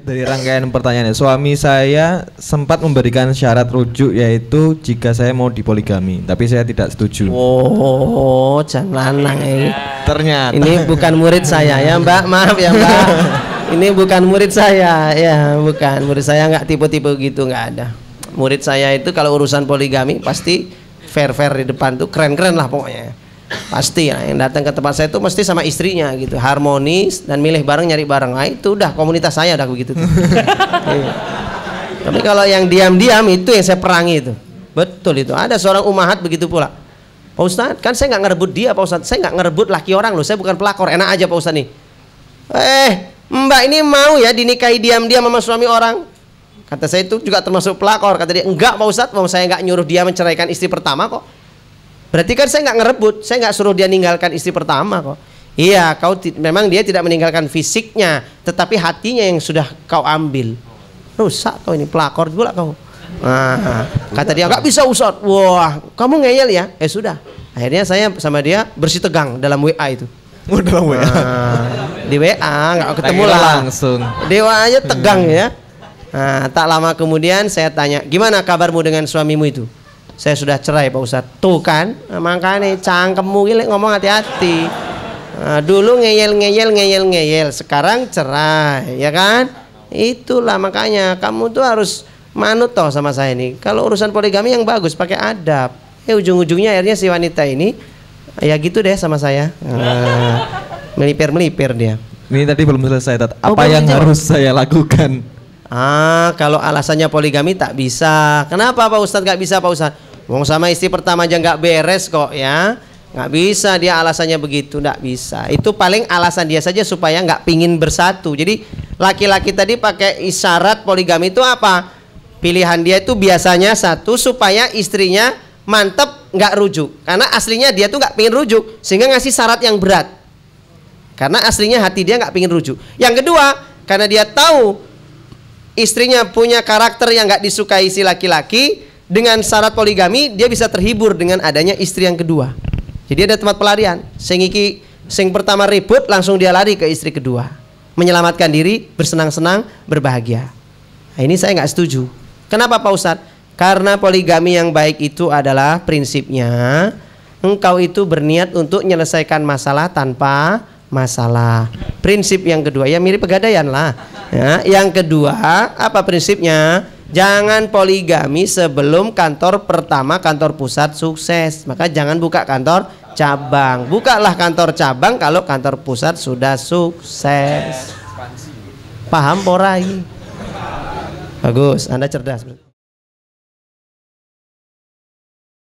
dari rangkaian pertanyaannya, suami saya sempat memberikan syarat rujuk yaitu jika saya mau dipoligami, tapi saya tidak setuju. Oh, jangan lanang ini. Ternyata. Ini bukan murid saya ya Mbak, maaf ya Mbak. ini bukan murid saya ya, bukan murid saya nggak tipe-tipe gitu nggak ada. Murid saya itu kalau urusan poligami pasti fair-fair di depan tuh keren-keren lah pokoknya pasti ya yang datang ke tempat saya itu mesti sama istrinya gitu harmonis dan milih bareng nyari bareng nah, itu udah komunitas saya udah begitu tuh. Iya. tapi kalau yang diam-diam itu yang saya perangi itu betul itu ada seorang umahat begitu pula Pak Ustadz kan saya nggak ngerebut dia Pak Ustadz saya nggak ngerebut laki orang loh saya bukan pelakor enak aja Pak Ustadz nih eh mbak ini mau ya dinikahi diam-diam sama suami orang kata saya itu juga termasuk pelakor kata dia enggak Pak Ustadz mau saya nggak nyuruh dia menceraikan istri pertama kok Berarti kan saya nggak ngerebut, saya nggak suruh dia ninggalkan istri pertama kok. Iya, kau memang dia tidak meninggalkan fisiknya, tetapi hatinya yang sudah kau ambil. Rusak kau ini pelakor juga kau. Nah, kata dia nggak bisa usut. Wah, kamu ngeyel ya? Eh sudah. Akhirnya saya sama dia bersih tegang dalam WA itu. Oh, dalam WA. Nah, di WA nggak ketemu lah. langsung. wa aja tegang hmm. ya. Nah, tak lama kemudian saya tanya, gimana kabarmu dengan suamimu itu? saya sudah cerai Pak Ustadz tuh kan nah, makanya cangkemmu gila ngomong hati-hati nah, dulu ngeyel ngeyel ngeyel ngeyel sekarang cerai ya kan itulah makanya kamu tuh harus manut toh sama saya ini kalau urusan poligami yang bagus pakai adab eh ujung-ujungnya akhirnya si wanita ini ya gitu deh sama saya nah, melipir melipir dia ini tadi belum selesai tat. Oh, apa oh, yang jawab. harus saya lakukan Ah, kalau alasannya poligami tak bisa. Kenapa Pak Ustadz gak bisa Pak Ustadz? Wong sama istri pertama aja nggak beres kok ya. Nggak bisa dia alasannya begitu, nggak bisa. Itu paling alasan dia saja supaya nggak pingin bersatu. Jadi laki-laki tadi pakai isyarat poligami itu apa? Pilihan dia itu biasanya satu supaya istrinya mantep nggak rujuk. Karena aslinya dia tuh nggak pingin rujuk, sehingga ngasih syarat yang berat. Karena aslinya hati dia nggak pingin rujuk. Yang kedua, karena dia tahu istrinya punya karakter yang nggak disukai si laki-laki, dengan syarat poligami dia bisa terhibur dengan adanya istri yang kedua. Jadi ada tempat pelarian. Sing iki sing pertama ribut langsung dia lari ke istri kedua. Menyelamatkan diri, bersenang-senang, berbahagia. Nah, ini saya nggak setuju. Kenapa Pak Ustadz? Karena poligami yang baik itu adalah prinsipnya engkau itu berniat untuk menyelesaikan masalah tanpa masalah. Prinsip yang kedua ya mirip pegadaian lah. Ya, yang kedua apa prinsipnya? Jangan poligami sebelum kantor pertama kantor pusat sukses. Maka jangan buka kantor cabang. Bukalah kantor cabang kalau kantor pusat sudah sukses. Paham porai? Bagus, Anda cerdas.